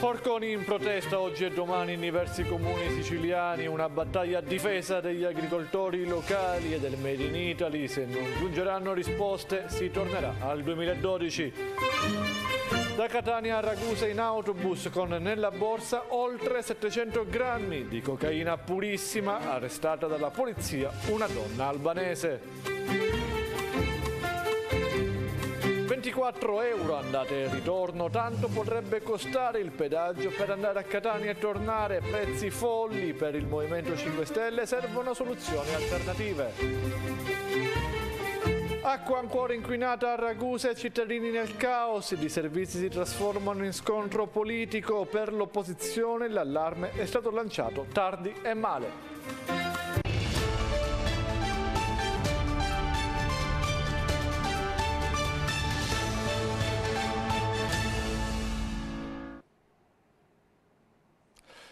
Forconi in protesta oggi e domani in diversi comuni siciliani, una battaglia a difesa degli agricoltori locali e del Made in Italy. Se non giungeranno risposte si tornerà al 2012. Da Catania a Ragusa in autobus con nella borsa oltre 700 grammi di cocaina purissima arrestata dalla polizia una donna albanese. 24 euro andate e ritorno, tanto potrebbe costare il pedaggio per andare a Catania e tornare, prezzi folli per il Movimento 5 Stelle, servono soluzioni alternative. Acqua ancora inquinata a Ragusa e cittadini nel caos, i servizi si trasformano in scontro politico, per l'opposizione l'allarme è stato lanciato tardi e male.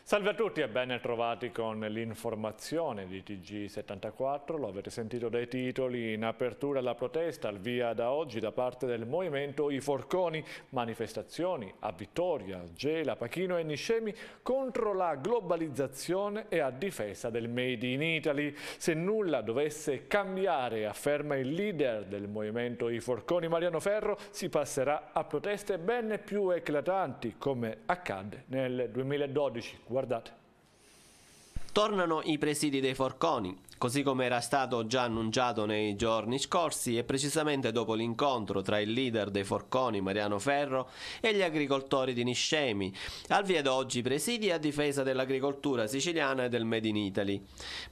Salve a tutti e ben trovati con l'informazione di TG74, lo avete sentito dai titoli, in apertura alla protesta al via da oggi da parte del movimento I Forconi, manifestazioni a Vittoria, Gela, Pachino e Niscemi contro la globalizzazione e a difesa del Made in Italy. Se nulla dovesse cambiare, afferma il leader del movimento I Forconi Mariano Ferro, si passerà a proteste ben più eclatanti come accadde nel 2012 guardate. Tornano i presidi dei forconi, così come era stato già annunciato nei giorni scorsi e precisamente dopo l'incontro tra il leader dei Forconi Mariano Ferro e gli agricoltori di Niscemi, al via d'oggi presidi a difesa dell'agricoltura siciliana e del Made in Italy.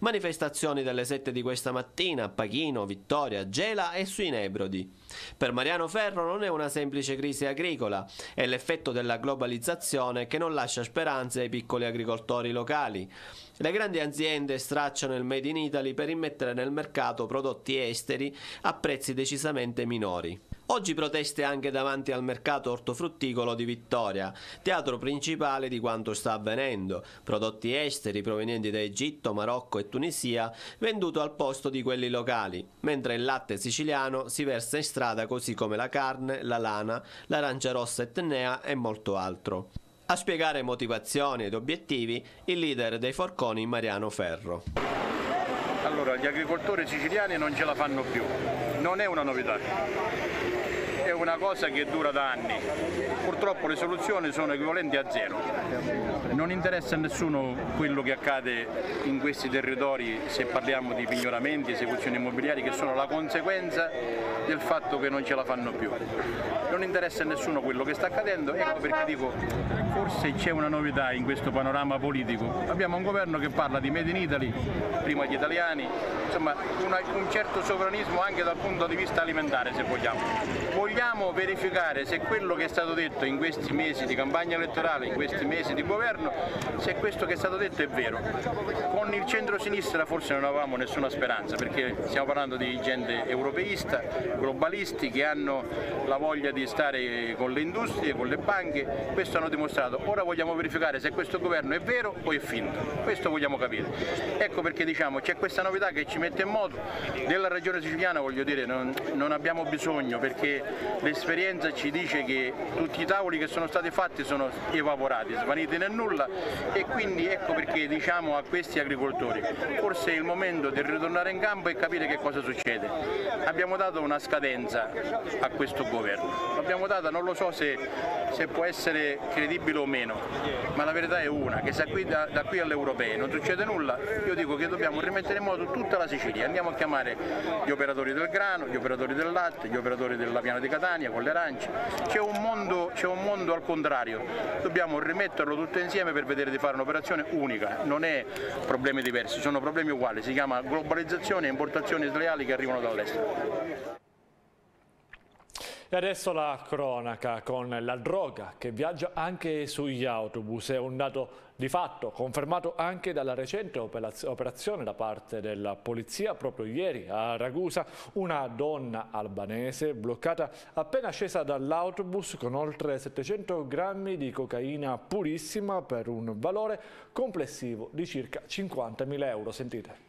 Manifestazioni dalle 7 di questa mattina a Pachino, Vittoria, Gela e sui Nebrodi. Per Mariano Ferro non è una semplice crisi agricola, è l'effetto della globalizzazione che non lascia speranze ai piccoli agricoltori locali. Le grandi aziende stracciano il Made in Italy per immettere nel mercato prodotti esteri a prezzi decisamente minori. Oggi proteste anche davanti al mercato ortofrutticolo di Vittoria, teatro principale di quanto sta avvenendo. Prodotti esteri provenienti da Egitto, Marocco e Tunisia venduto al posto di quelli locali, mentre il latte siciliano si versa in strada così come la carne, la lana, l'arancia rossa etnea e molto altro. A spiegare motivazioni ed obiettivi il leader dei Forconi Mariano Ferro. Allora, gli agricoltori siciliani non ce la fanno più, non è una novità, è una cosa che dura da anni. Purtroppo le soluzioni sono equivalenti a zero. Non interessa a nessuno quello che accade in questi territori se parliamo di pignoramenti, esecuzioni immobiliari che sono la conseguenza del fatto che non ce la fanno più. Non interessa a nessuno quello che sta accadendo, ecco perché dico forse c'è una novità in questo panorama politico. Abbiamo un governo che parla di Made in Italy, prima gli italiani, insomma una, un certo sovranismo anche dal punto di vista alimentare se vogliamo. Vogliamo verificare se quello che è stato detto in questi mesi di campagna elettorale, in questi mesi di governo, se questo che è stato detto è vero. Con il centro-sinistra forse non avevamo nessuna speranza perché stiamo parlando di gente europeista, globalisti che hanno la voglia di stare con le industrie, con le banche, questo hanno dimostrato passato. Ora vogliamo verificare se questo governo è vero o è finto. Questo vogliamo capire. Ecco perché diciamo c'è questa novità che ci mette in moto. Della regione siciliana voglio dire non, non abbiamo bisogno perché l'esperienza ci dice che tutti i tavoli che sono stati fatti sono evaporati, svaniti nel nulla e quindi ecco perché diciamo a questi agricoltori forse è il momento di ritornare in campo e capire che cosa succede. Abbiamo dato una scadenza a questo governo, l'abbiamo data non lo so se, se può essere credibile o o meno, ma la verità è una, che se qui, da, da, qui alle europee non succede nulla, io dico che dobbiamo rimettere in moto tutta la Sicilia, andiamo a chiamare gli operatori del grano, gli operatori del latte, gli operatori della piana di Catania con le arance, c'è un, un, mondo al contrario, dobbiamo rimetterlo tutto insieme per vedere di fare un'operazione unica, non è problemi diversi, sono problemi uguali, si chiama globalizzazione e importazioni sleali che arrivano dall'estero. E adesso la cronaca con la droga che viaggia anche sugli autobus, è un dato di fatto confermato anche dalla recente operazione da parte della polizia proprio ieri a Ragusa, una donna albanese bloccata appena scesa dall'autobus con oltre 700 grammi di cocaina purissima per un valore complessivo di circa 50.000 euro. Sentite.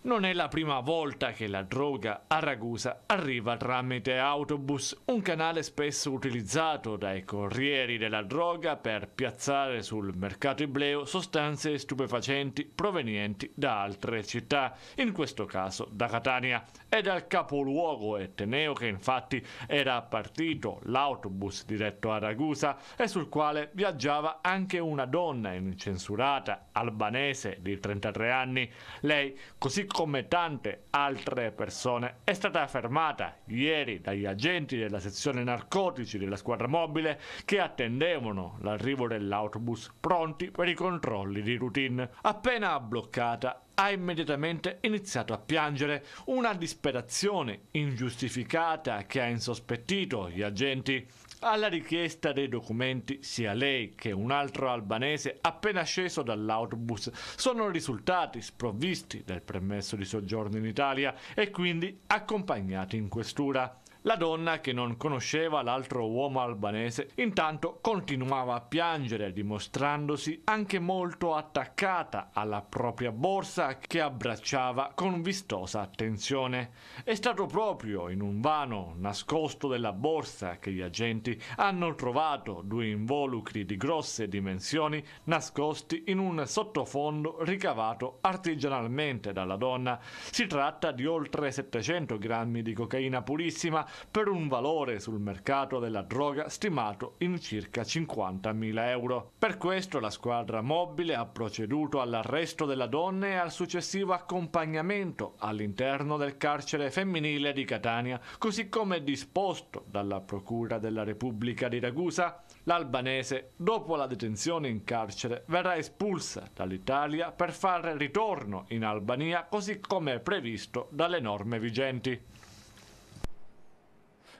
Non è la prima volta che la droga a Ragusa arriva tramite autobus, un canale spesso utilizzato dai corrieri della droga per piazzare sul mercato ibleo sostanze stupefacenti provenienti da altre città, in questo caso da Catania. È dal capoluogo Eteneo che infatti era partito l'autobus diretto a Ragusa e sul quale viaggiava anche una donna incensurata albanese di 33 anni. Lei, così come tante altre persone, è stata fermata ieri dagli agenti della sezione narcotici della squadra mobile che attendevano l'arrivo dell'autobus pronti per i controlli di routine. Appena bloccata, ha immediatamente iniziato a piangere, una disperazione ingiustificata che ha insospettito gli agenti alla richiesta dei documenti sia lei che un altro albanese appena sceso dall'autobus sono risultati sprovvisti del permesso di soggiorno in Italia e quindi accompagnati in questura. La donna, che non conosceva l'altro uomo albanese, intanto continuava a piangere, dimostrandosi anche molto attaccata alla propria borsa che abbracciava con vistosa attenzione. È stato proprio in un vano nascosto della borsa che gli agenti hanno trovato due involucri di grosse dimensioni nascosti in un sottofondo ricavato artigianalmente dalla donna. Si tratta di oltre 700 grammi di cocaina purissima per un valore sul mercato della droga stimato in circa 50.000 euro. Per questo la squadra mobile ha proceduto all'arresto della donna e al successivo accompagnamento all'interno del carcere femminile di Catania, così come disposto dalla Procura della Repubblica di Ragusa. L'albanese, dopo la detenzione in carcere, verrà espulsa dall'Italia per fare ritorno in Albania così come previsto dalle norme vigenti.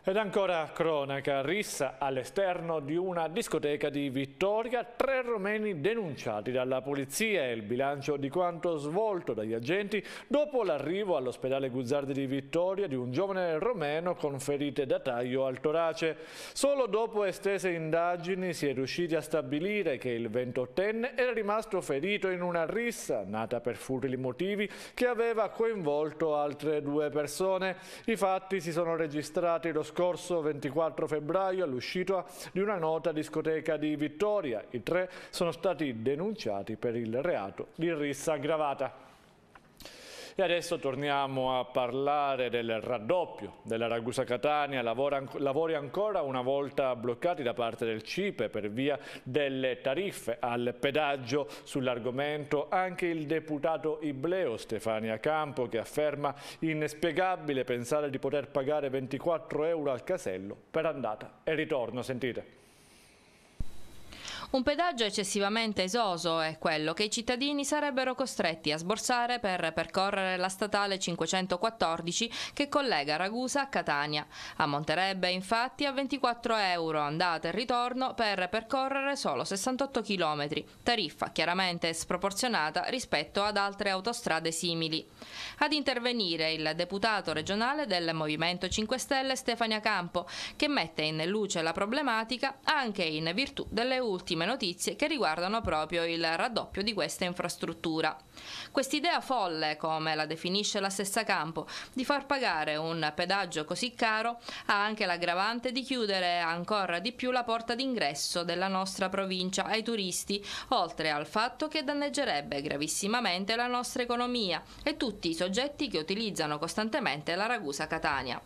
Ed ancora cronaca, rissa all'esterno di una discoteca di Vittoria, tre romeni denunciati dalla polizia e il bilancio di quanto svolto dagli agenti dopo l'arrivo all'ospedale Guzzardi di Vittoria di un giovane romeno con ferite da taglio al torace. Solo dopo estese indagini si è riusciti a stabilire che il 28enne era rimasto ferito in una rissa nata per futili motivi che aveva coinvolto altre due persone. I fatti si sono registrati lo scorso scorso 24 febbraio all'uscita di una nota discoteca di Vittoria. I tre sono stati denunciati per il reato di rissa aggravata. E adesso torniamo a parlare del raddoppio della Ragusa-Catania, lavori ancora una volta bloccati da parte del CIPE per via delle tariffe al pedaggio. Sull'argomento anche il deputato Ibleo Stefania Campo che afferma inspiegabile pensare di poter pagare 24 euro al casello per andata e ritorno. Sentite. Un pedaggio eccessivamente esoso è quello che i cittadini sarebbero costretti a sborsare per percorrere la statale 514 che collega Ragusa a Catania. Ammonterebbe infatti a 24 euro andata e ritorno per percorrere solo 68 km, tariffa chiaramente sproporzionata rispetto ad altre autostrade simili. Ad intervenire il deputato regionale del Movimento 5 Stelle Stefania Campo, che mette in luce la problematica anche in virtù delle ultime prime notizie che riguardano proprio il raddoppio di questa infrastruttura. Quest'idea folle, come la definisce la stessa Campo, di far pagare un pedaggio così caro ha anche l'aggravante di chiudere ancora di più la porta d'ingresso della nostra provincia ai turisti, oltre al fatto che danneggerebbe gravissimamente la nostra economia e tutti i soggetti che utilizzano costantemente la Ragusa Catania.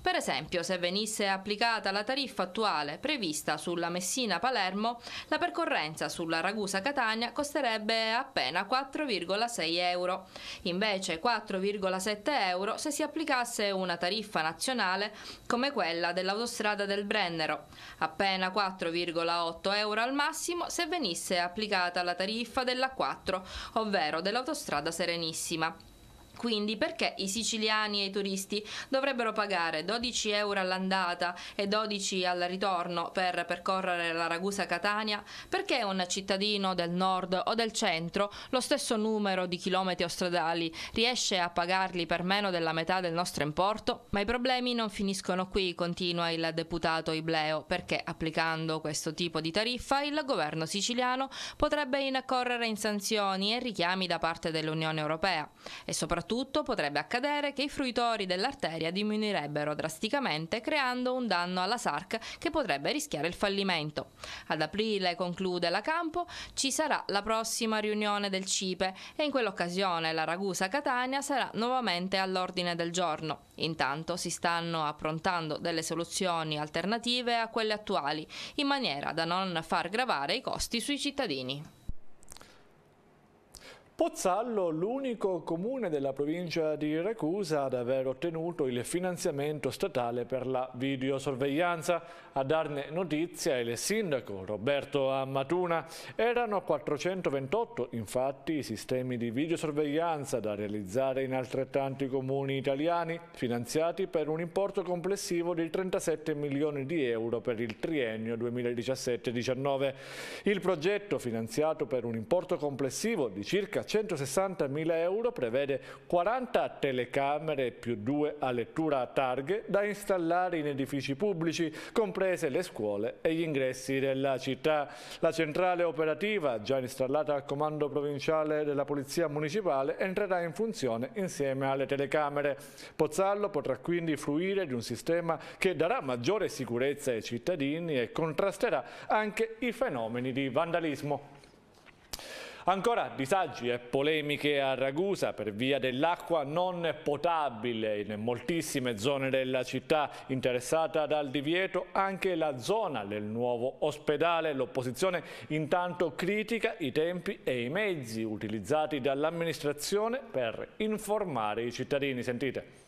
Per esempio, se venisse applicata la tariffa attuale prevista sulla Messina-Palermo, la percorrenza sulla Ragusa Catania costerebbe appena 4,5 4,6 euro, invece 4,7 euro se si applicasse una tariffa nazionale come quella dell'autostrada del Brennero, appena 4,8 euro al massimo se venisse applicata la tariffa della 4, ovvero dell'autostrada Serenissima. Quindi perché i siciliani e i turisti dovrebbero pagare 12 euro all'andata e 12 al ritorno per percorrere la Ragusa-Catania? Perché un cittadino del nord o del centro lo stesso numero di chilometri stradali riesce a pagarli per meno della metà del nostro importo? Ma i problemi non finiscono qui, continua il deputato Ibleo, perché applicando questo tipo di tariffa il governo siciliano potrebbe incorrere in sanzioni e richiami da parte dell'Unione Europea e soprattutto Soprattutto potrebbe accadere che i fruitori dell'arteria diminuirebbero drasticamente creando un danno alla SARC che potrebbe rischiare il fallimento. Ad aprile, conclude la Campo, ci sarà la prossima riunione del CIPE e in quell'occasione la Ragusa Catania sarà nuovamente all'ordine del giorno. Intanto si stanno approntando delle soluzioni alternative a quelle attuali in maniera da non far gravare i costi sui cittadini. Pozzallo, l'unico comune della provincia di Racusa ad aver ottenuto il finanziamento statale per la videosorveglianza. A darne notizia il sindaco Roberto Ammatuna. Erano 428 infatti i sistemi di videosorveglianza da realizzare in altrettanti comuni italiani, finanziati per un importo complessivo di 37 milioni di euro per il triennio 2017-19. Il progetto, finanziato per un importo complessivo di circa 160.000 euro prevede 40 telecamere più due a lettura a targhe da installare in edifici pubblici, comprese le scuole e gli ingressi della città. La centrale operativa, già installata al comando provinciale della Polizia Municipale, entrerà in funzione insieme alle telecamere. Pozzallo potrà quindi fruire di un sistema che darà maggiore sicurezza ai cittadini e contrasterà anche i fenomeni di vandalismo. Ancora disagi e polemiche a Ragusa per via dell'acqua non potabile in moltissime zone della città interessata dal divieto anche la zona del nuovo ospedale. L'opposizione intanto critica i tempi e i mezzi utilizzati dall'amministrazione per informare i cittadini. Sentite.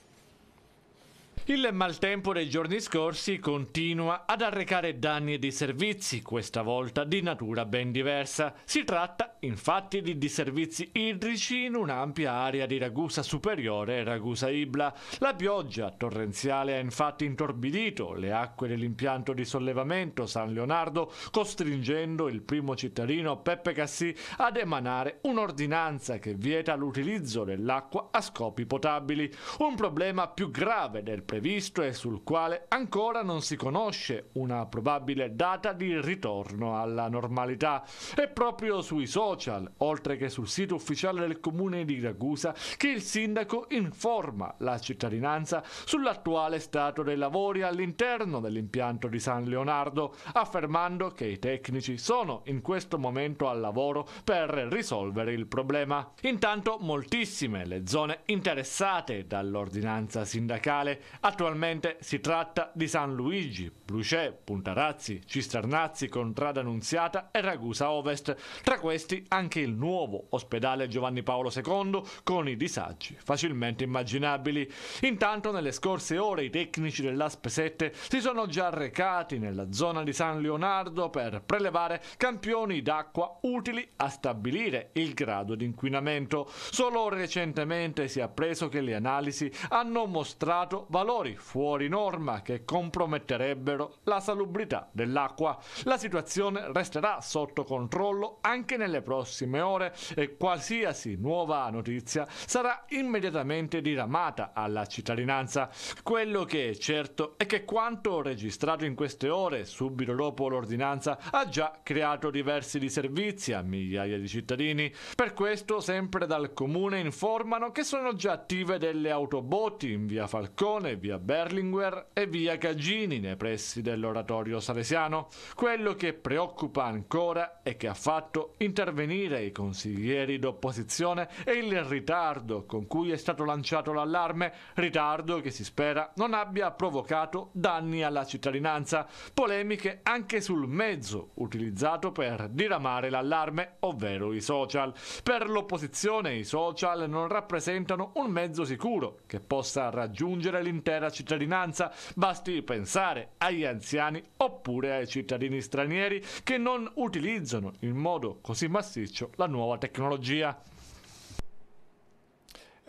Il maltempo dei giorni scorsi continua ad arrecare danni e disservizi, questa volta di natura ben diversa. Si tratta infatti di disservizi idrici in un'ampia area di Ragusa Superiore e Ragusa Ibla. La pioggia torrenziale ha infatti intorbidito le acque dell'impianto di sollevamento San Leonardo, costringendo il primo cittadino Peppe Cassì ad emanare un'ordinanza che vieta l'utilizzo dell'acqua a scopi potabili. Un problema più grave del presente previsto e sul quale ancora non si conosce una probabile data di ritorno alla normalità. È proprio sui social, oltre che sul sito ufficiale del comune di Ragusa, che il sindaco informa la cittadinanza sull'attuale stato dei lavori all'interno dell'impianto di San Leonardo, affermando che i tecnici sono in questo momento al lavoro per risolvere il problema. Intanto moltissime le zone interessate dall'ordinanza sindacale Attualmente si tratta di San Luigi, Plucè, Puntarazzi, Cisternazzi, Contrada Annunziata e Ragusa Ovest. Tra questi anche il nuovo ospedale Giovanni Paolo II con i disagi facilmente immaginabili. Intanto nelle scorse ore i tecnici dell'ASP 7 si sono già recati nella zona di San Leonardo per prelevare campioni d'acqua utili a stabilire il grado di inquinamento. Solo recentemente si è appreso che le analisi hanno mostrato valori valori fuori norma che comprometterebbero la salubrità dell'acqua. La situazione resterà sotto controllo anche nelle prossime ore e qualsiasi nuova notizia sarà immediatamente diramata alla cittadinanza. Quello che è certo è che quanto registrato in queste ore, subito dopo l'ordinanza, ha già creato diversi disservizi a migliaia di cittadini. Per questo, sempre dal comune informano che sono già attive delle autobotti in via Falcone, via Berlinguer e via Cagini nei pressi dell'oratorio salesiano. Quello che preoccupa ancora e che ha fatto intervenire i consiglieri d'opposizione è il ritardo con cui è stato lanciato l'allarme, ritardo che si spera non abbia provocato danni alla cittadinanza, polemiche anche sul mezzo utilizzato per diramare l'allarme, ovvero i social. Per l'opposizione i social non rappresentano un mezzo sicuro che possa raggiungere l'interno dell'intera cittadinanza, basti pensare agli anziani oppure ai cittadini stranieri che non utilizzano in modo così massiccio la nuova tecnologia.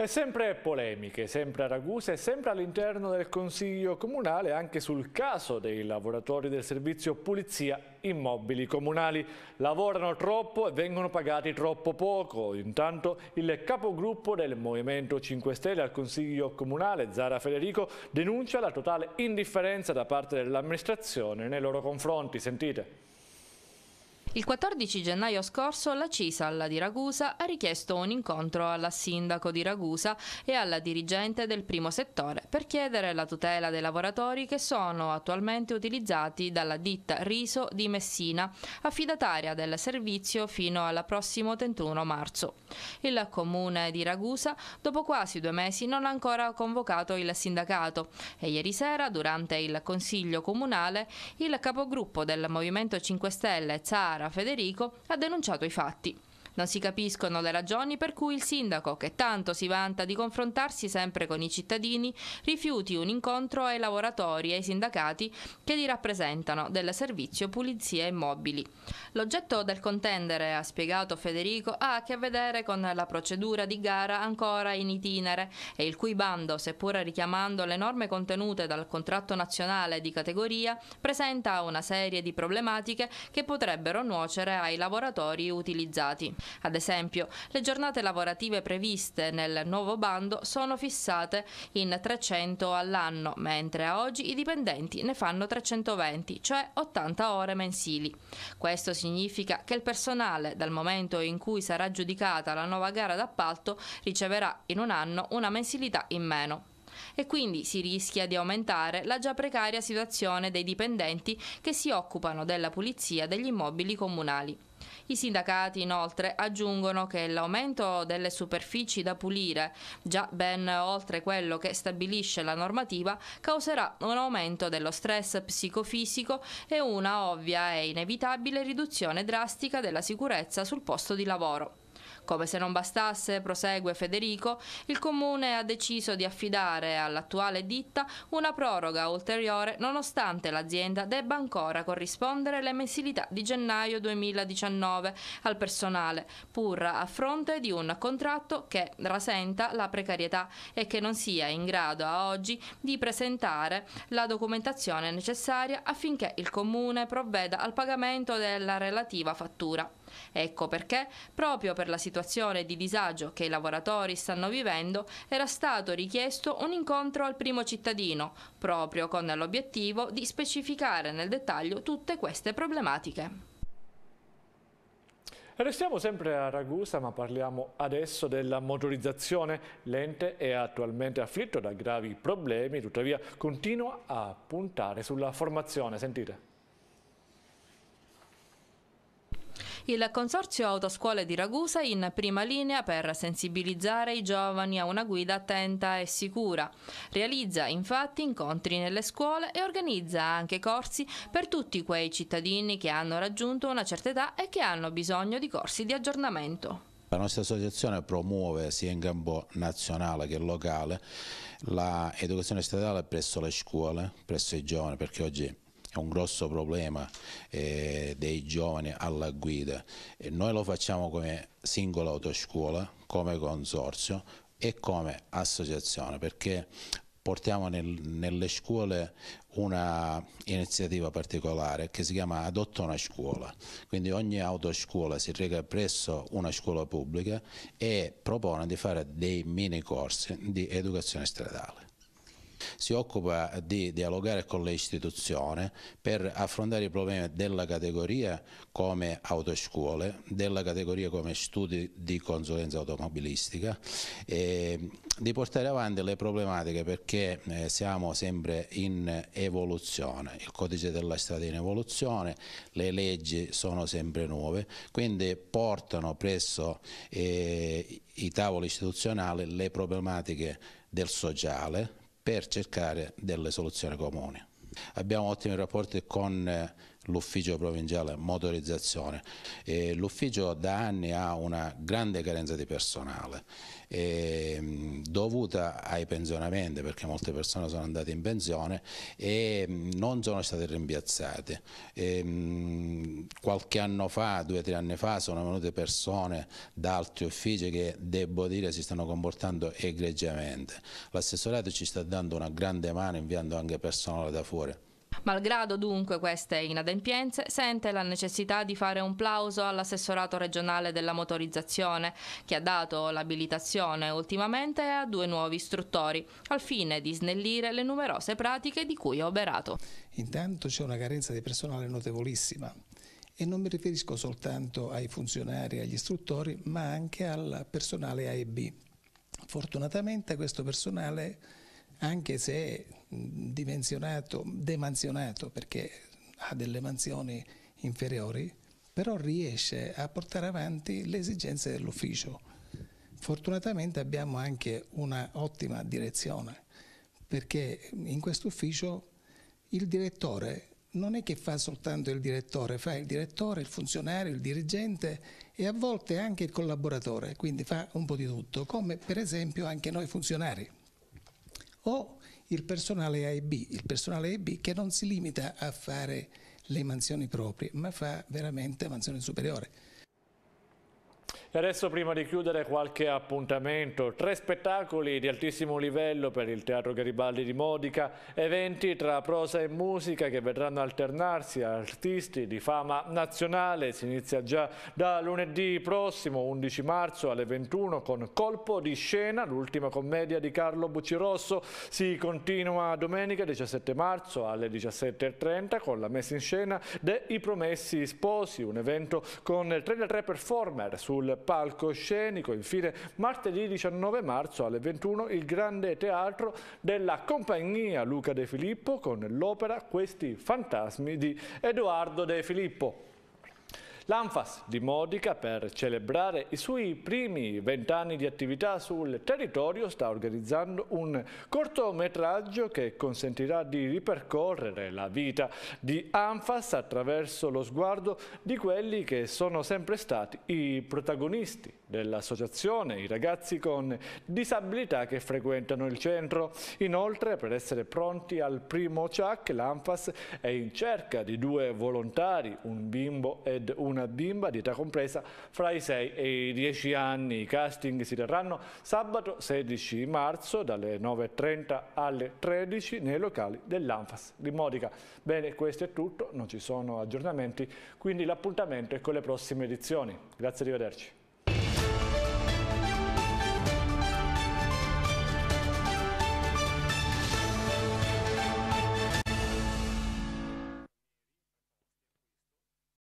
E sempre polemiche, sempre a Ragusa e sempre all'interno del Consiglio Comunale anche sul caso dei lavoratori del servizio Pulizia Immobili Comunali. Lavorano troppo e vengono pagati troppo poco. Intanto il capogruppo del Movimento 5 Stelle al Consiglio Comunale, Zara Federico, denuncia la totale indifferenza da parte dell'amministrazione nei loro confronti. Sentite. Il 14 gennaio scorso la CISAL di Ragusa ha richiesto un incontro alla sindaco di Ragusa e alla dirigente del primo settore per chiedere la tutela dei lavoratori che sono attualmente utilizzati dalla ditta Riso di Messina, affidataria del servizio fino al prossimo 31 marzo. Il comune di Ragusa dopo quasi due mesi non ha ancora convocato il sindacato e ieri sera durante il consiglio comunale il capogruppo del Movimento 5 Stelle Zara Chiara Federico ha denunciato i fatti. Non si capiscono le ragioni per cui il sindaco, che tanto si vanta di confrontarsi sempre con i cittadini, rifiuti un incontro ai lavoratori e ai sindacati che li rappresentano del servizio pulizia immobili. L'oggetto del contendere, ha spiegato Federico, ha a che vedere con la procedura di gara ancora in itinere e il cui bando, seppur richiamando le norme contenute dal contratto nazionale di categoria, presenta una serie di problematiche che potrebbero nuocere ai lavoratori utilizzati. Ad esempio, le giornate lavorative previste nel nuovo bando sono fissate in 300 all'anno, mentre a oggi i dipendenti ne fanno 320, cioè 80 ore mensili. Questo significa che il personale, dal momento in cui sarà giudicata la nuova gara d'appalto, riceverà in un anno una mensilità in meno e quindi si rischia di aumentare la già precaria situazione dei dipendenti che si occupano della pulizia degli immobili comunali. I sindacati inoltre aggiungono che l'aumento delle superfici da pulire, già ben oltre quello che stabilisce la normativa, causerà un aumento dello stress psicofisico e una ovvia e inevitabile riduzione drastica della sicurezza sul posto di lavoro. Come se non bastasse, prosegue Federico, il comune ha deciso di affidare all'attuale ditta una proroga ulteriore nonostante l'azienda debba ancora corrispondere le mensilità di gennaio 2019 al personale, pur a fronte di un contratto che rasenta la precarietà e che non sia in grado a oggi di presentare la documentazione necessaria affinché il comune provveda al pagamento della relativa fattura. Ecco perché, proprio per la situazione di disagio che i lavoratori stanno vivendo, era stato richiesto un incontro al primo cittadino, proprio con l'obiettivo di specificare nel dettaglio tutte queste problematiche. Restiamo sempre a Ragusa ma parliamo adesso della motorizzazione. L'ente è attualmente afflitto da gravi problemi, tuttavia continua a puntare sulla formazione. Sentite. il Consorzio Autoscuole di Ragusa in prima linea per sensibilizzare i giovani a una guida attenta e sicura. Realizza infatti incontri nelle scuole e organizza anche corsi per tutti quei cittadini che hanno raggiunto una certa età e che hanno bisogno di corsi di aggiornamento. La nostra associazione promuove sia in campo nazionale che locale l'educazione stradale presso le scuole, presso i giovani, perché oggi è un grosso problema eh, dei giovani alla guida. E noi lo facciamo come singola autoscuola, come consorzio e come associazione perché portiamo nel, nelle scuole una iniziativa particolare che si chiama Adotta una scuola, quindi ogni autoscuola si reca presso una scuola pubblica e propone di fare dei mini corsi di educazione stradale si occupa di dialogare con le istituzioni per affrontare i problemi della categoria come autoscuole, della categoria come studi di consulenza automobilistica, di portare avanti le problematiche perché eh, siamo sempre in evoluzione, il codice della strada è in evoluzione, le leggi sono sempre nuove, quindi portano presso eh, i tavoli istituzionali le problematiche del sociale, per cercare delle soluzioni comuni. Abbiamo ottimi rapporti con eh, l'ufficio provinciale motorizzazione. l'ufficio da anni ha una grande carenza di personale eh, dovuta ai pensionamenti perché molte persone sono andate in pensione e mm, non sono state rimpiazzate. Eh, qualche anno fa, due o tre anni fa, sono venute persone da altri uffici che devo dire si stanno comportando egregiamente. L'assessorato ci sta dando una grande mano inviando anche personale da fuori. Malgrado dunque queste inadempienze, sente la necessità di fare un plauso all'assessorato regionale della motorizzazione, che ha dato l'abilitazione ultimamente a due nuovi istruttori, al fine di snellire le numerose pratiche di cui ho operato. Intanto c'è una carenza di personale notevolissima e non mi riferisco soltanto ai funzionari e agli istruttori, ma anche al personale A e B. Fortunatamente questo personale anche se dimensionato, demansionato perché ha delle mansioni inferiori, però riesce a portare avanti le esigenze dell'ufficio. Fortunatamente abbiamo anche una ottima direzione, perché in questo ufficio il direttore non è che fa soltanto il direttore, fa il direttore, il funzionario, il dirigente e a volte anche il collaboratore, quindi fa un po' di tutto, come per esempio anche noi funzionari o il personale A e B, il personale A e B che non si limita a fare le mansioni proprie, ma fa veramente mansione superiore. E adesso prima di chiudere qualche appuntamento, tre spettacoli di altissimo livello per il Teatro Garibaldi di Modica, eventi tra prosa e musica che vedranno alternarsi a artisti di fama nazionale, si inizia già da lunedì prossimo 11 marzo alle 21 con Colpo di scena, l'ultima commedia di Carlo Buccirosso, si continua domenica 17 marzo alle 17.30 con la messa in scena de I Promessi Sposi, un evento con 33 performer sul palcoscenico. Infine, martedì 19 marzo alle 21 il grande teatro della compagnia Luca De Filippo con l'opera Questi fantasmi di Edoardo De Filippo. L'Anfas di Modica per celebrare i suoi primi vent'anni di attività sul territorio sta organizzando un cortometraggio che consentirà di ripercorrere la vita di Anfas attraverso lo sguardo di quelli che sono sempre stati i protagonisti dell'associazione i ragazzi con disabilità che frequentano il centro. Inoltre, per essere pronti al primo CIAC, l'ANFAS è in cerca di due volontari, un bimbo ed una bimba di età compresa fra i 6 e i 10 anni. I casting si terranno sabato 16 marzo dalle 9.30 alle 13 nei locali dell'ANFAS di Modica. Bene, questo è tutto, non ci sono aggiornamenti, quindi l'appuntamento è con le prossime edizioni. Grazie, arrivederci.